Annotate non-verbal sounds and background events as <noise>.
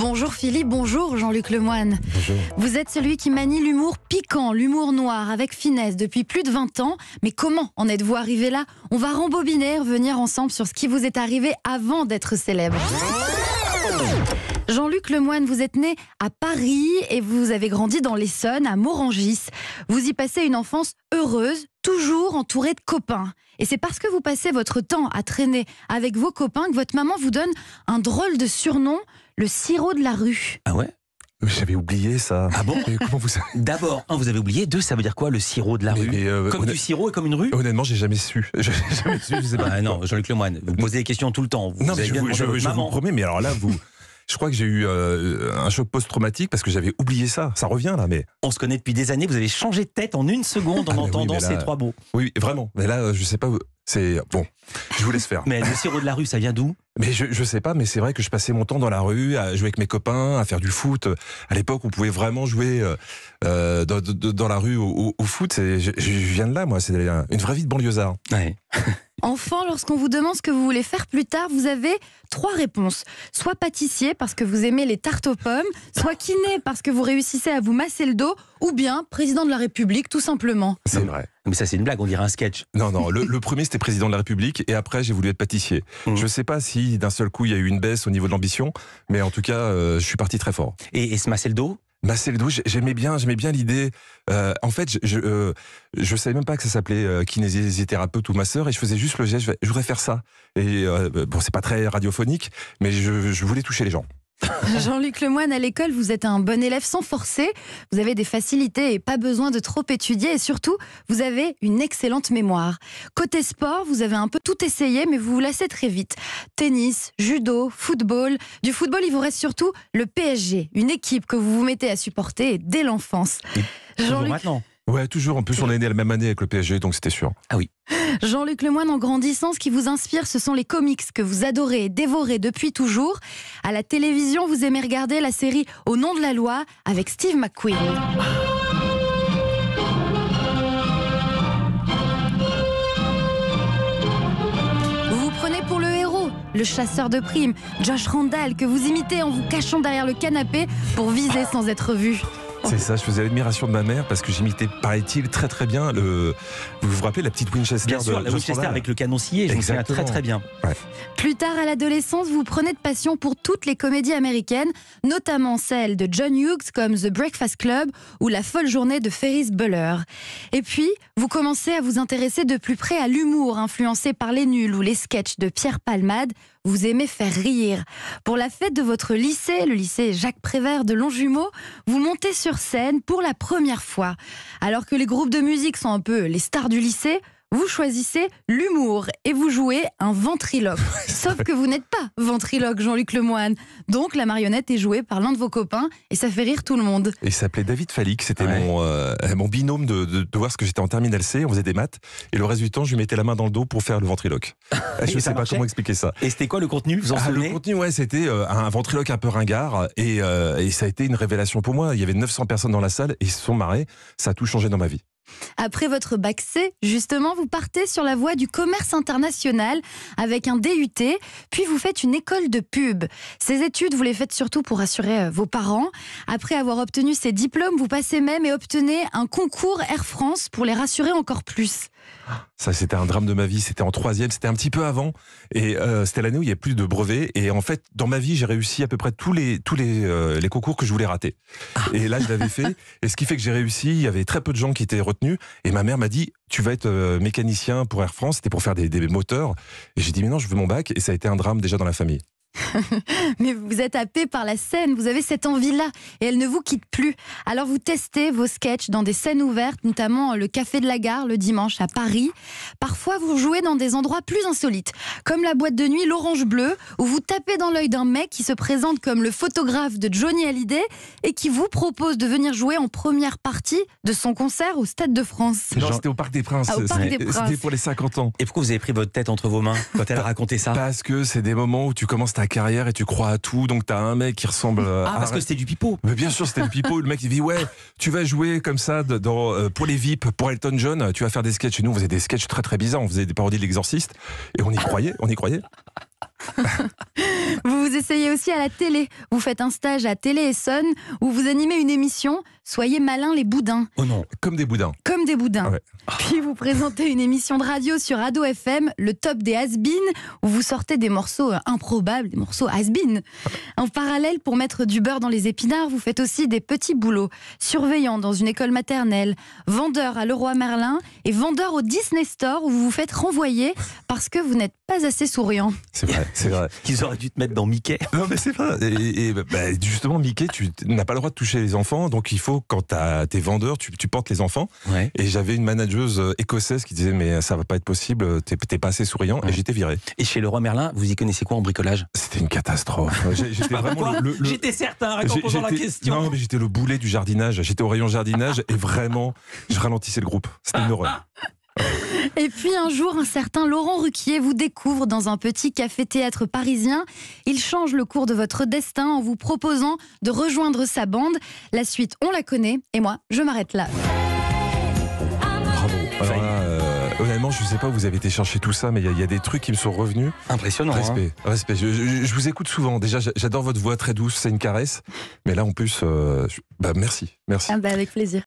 Bonjour Philippe, bonjour Jean-Luc Lemoine. Vous êtes celui qui manie l'humour piquant, l'humour noir avec finesse depuis plus de 20 ans. Mais comment en êtes-vous arrivé là On va rembobiner, revenir ensemble sur ce qui vous est arrivé avant d'être célèbre. Jean-Luc Lemoine, vous êtes né à Paris et vous avez grandi dans l'Essonne, à Morangis. Vous y passez une enfance heureuse, toujours entouré de copains. Et c'est parce que vous passez votre temps à traîner avec vos copains que votre maman vous donne un drôle de surnom, le sirop de la rue. Ah ouais j'avais oublié ça. Ah bon Comment vous savez D'abord, un, vous avez oublié. Deux, ça veut dire quoi le sirop de la rue euh, Comme du sirop et comme une rue Honnêtement, j'ai jamais su. <laughs> jamais su. Je sais pas. Ah non, Jean-Luc Lemoine, vous posez des questions tout le temps. non, je, je vous promets. Mais alors là, vous je crois que j'ai eu euh, un choc post-traumatique parce que j'avais oublié ça. Ça revient là, mais. On se connaît depuis des années, vous avez changé de tête en une seconde en ah, entendant ces trois mots. Oui, vraiment. Mais là, je sais pas. C'est. Bon, je vous laisse faire. mais le sirop de la rue, ça vient d'où mais je, je sais pas, mais c'est vrai que je passais mon temps dans la rue à jouer avec mes copains, à faire du foot. À l'époque, on pouvait vraiment jouer euh, euh, dans, la rue au, foot. Je, je, viens de là, moi. C'est une vraie vie de banlieusard. <laughs> Enfant, lorsqu'on vous demande ce que vous voulez faire plus tard, vous avez trois réponses. Soit pâtissier parce que vous aimez les tartes aux pommes, soit kiné parce que vous réussissez à vous masser le dos, ou bien président de la République tout simplement. C'est vrai. Mais ça, c'est une blague, on dirait un sketch. Non, non, le, premier, c'était président de la République, et après, j'ai voulu être pâtissier. Mmh. Je ne sais pas si d'un seul coup il y a eu une baisse au niveau de l'ambition, mais en tout cas, euh, je suis parti très fort. Et, se masser le dos Masser le dos, j'aimais bien, j'aimais bien l'idée. Euh, en fait, je, euh, je, savais même pas que ça s'appelait kinésithérapeute ou masseur, et je faisais juste le geste. Je voudrais faire ça. Et bon, c'est pas très radiophonique, mais je voulais toucher les gens. <laughs> Jean-Luc Lemoine, à l'école, vous êtes un bon élève sans forcer, vous avez des facilités et pas besoin de trop étudier et surtout, vous avez une excellente mémoire. Côté sport, vous avez un peu tout essayé mais vous vous lassez très vite. Tennis, judo, football. Du football, il vous reste surtout le PSG, une équipe que vous vous mettez à supporter dès l'enfance. Jean-Luc, maintenant. Ouais, toujours. En plus, on est né la même année avec le PSG, donc c'était sûr. Ah oui. Jean-Luc Lemoyne, en grandissant, ce qui vous inspire, ce sont les comics que vous adorez et dévorez depuis toujours. À la télévision, vous aimez regarder la série Au nom de la loi avec Steve McQueen. Vous prenez pour le chasseur de primes, Josh Randall, que vous imitez en vous cachant derrière le canapé pour viser sans être vu. C'est ça, je faisais l'admiration de ma mère parce que j'imitais, paraît-il, très très bien le. Vous vous rappelez la petite Winchester Bien sûr, la Winchester avec le canon scié, je me souviens très très bien. Plus tard, à l'adolescence, vous prenez de passion pour toutes les comédies américaines, notamment celles de John Hughes comme The Breakfast Club ou La folle journée de Ferris Bueller. Et puis, vous commencez à vous intéresser de plus près à l'humour influencé par les nuls ou les sketchs de Pierre Palmade vous aimez faire rire. Pour la fête de votre lycée, le lycée Jacques Prévert de Longjumeau, vous montez sur scène pour la première fois. Alors que les groupes de musique sont un peu les stars du lycée, vous choisissez l'humour et vous ventriloque. <laughs> Sauf que vous n'êtes pas ventriloque, Jean-Luc Lemoine. Donc la marionnette est jouée par l'un de vos copains et ça fait rire tout le monde. Il s'appelait David Falik, c'était euh, mon, binôme de, voir ce que j'étais en terminal C, on faisait des maths et le reste du temps, je lui mettais la main dans le dos pour faire le ventriloque. <laughs> Ah, je ne sais pas comment expliquer ça. Et c'était quoi le contenu ah, Le contenu, c'était euh, un ventriloque un peu ringard et, euh, et ça a été une révélation pour moi. Il y avait 900 personnes dans la salle et ils se sont marrés. Ça a tout changé dans ma vie. Après votre bac C, justement, vous partez sur la voie du commerce international avec un DUT, puis vous faites une école de pub. Ces études, vous les faites surtout pour rassurer euh, vos parents. Après avoir obtenu ces diplômes, vous passez même et obtenez un concours Air France pour les rassurer encore plus. Ça, c'était un drame de ma vie. C'était en troisième, c'était un petit peu avant. Et euh, c'était l'année où il n'y avait plus de brevets. Et en fait, dans ma vie, j'ai réussi à peu près tous les, tous les, euh, concours que je voulais rater. Ah. Et là, je l'avais fait. Et ce qui fait que j'ai réussi, il y avait très peu de gens qui étaient retenus. Et ma mère m'a dit Tu vas être euh, mécanicien pour Air France. C'était pour faire des, des moteurs. Et j'ai dit Mais non, je veux mon bac. Et ça a été un drame déjà dans la famille. <laughs> Mais vous êtes happé par la scène, vous avez cette envie-là et elle ne vous quitte plus. Alors vous testez vos sketchs dans des scènes ouvertes, notamment le Café de la Gare le dimanche à Paris. Parfois vous jouez dans des endroits plus insolites, comme la boîte de nuit L'Orange Bleu, où vous tapez dans l'œil d'un mec qui se présente comme le photographe de Johnny Hallyday et qui vous propose de venir jouer en première partie de son concert au Stade de France. Non, c'était au Parc des Princes. Ah, c'était pour les 50 ans. Et pourquoi vous avez pris votre tête entre vos mains quand elle a raconté ça Parce que c'est des moments où tu commences ta carrière et tu crois à tout. Donc t'as un mec qui ressemble. Ah, à parce que c'était du pipeau. Mais bien sûr, c'était du pipeau. le mec, il dit Ouais, tu vas jouer comme ça dans, euh, pour les VIP, pour Elton John. Tu vas faire des sketchs. Et nous, on faisait des sketchs très très bizarres. On faisait des parodies de l'exorciste. Et on y croyait. On y croyait. vous vous essayez aussi à la télé. Vous faites un stage à Télé Essonne où vous animez une émission Soyez malins les boudins. Oh non, comme des boudins. Comme des boudins. Ah Puis vous présentez une émission de radio sur Ado FM, le top des has où vous sortez des morceaux euh, improbables, des morceaux has -been. En parallèle, pour mettre du beurre dans les épinards, vous faites aussi des petits boulots. Surveillant dans une école maternelle, vendeur à Leroy Merlin et vendeur au Disney Store où vous vous faites renvoyer parce que vous n'êtes pas assez souriant. C'est vrai, c'est vrai. Qu'ils <laughs> auraient dû te mettre dans Mickey. Non mais c'est vrai. Et, bah, justement, Mickey, tu n'as pas le droit de toucher les enfants, donc il faut quand tes vendeurs, tu, portes les enfants. Et j'avais une manageuse euh, écossaise qui disait mais euh, ça va pas être possible, euh, t'es pas assez souriant. Et j'étais viré. Et chez Leroy Merlin, vous y connaissez quoi en bricolage C'était une catastrophe. <laughs> j'étais vraiment certain. la question. Non mais j'étais le boulet du jardinage. J'étais au rayon jardinage et vraiment je ralentissais le groupe. C'était une horreur. <laughs> Et puis un jour, un certain Laurent Ruquier vous découvre dans un petit café-théâtre parisien. Il change le cours de votre destin en vous proposant de rejoindre sa bande. La suite, on la connaît. Et moi, je m'arrête là. Bravo. Euh, honnêtement, je ne sais pas vous avez été chercher tout ça, mais il y, a des trucs qui me sont revenus. Impressionnant. Hein. Respect. respect. Je, vous écoute souvent. Déjà, j'adore votre voix très douce, c'est une caresse. Mais là, en plus, euh, bah, merci. Merci. Ah bah, avec plaisir.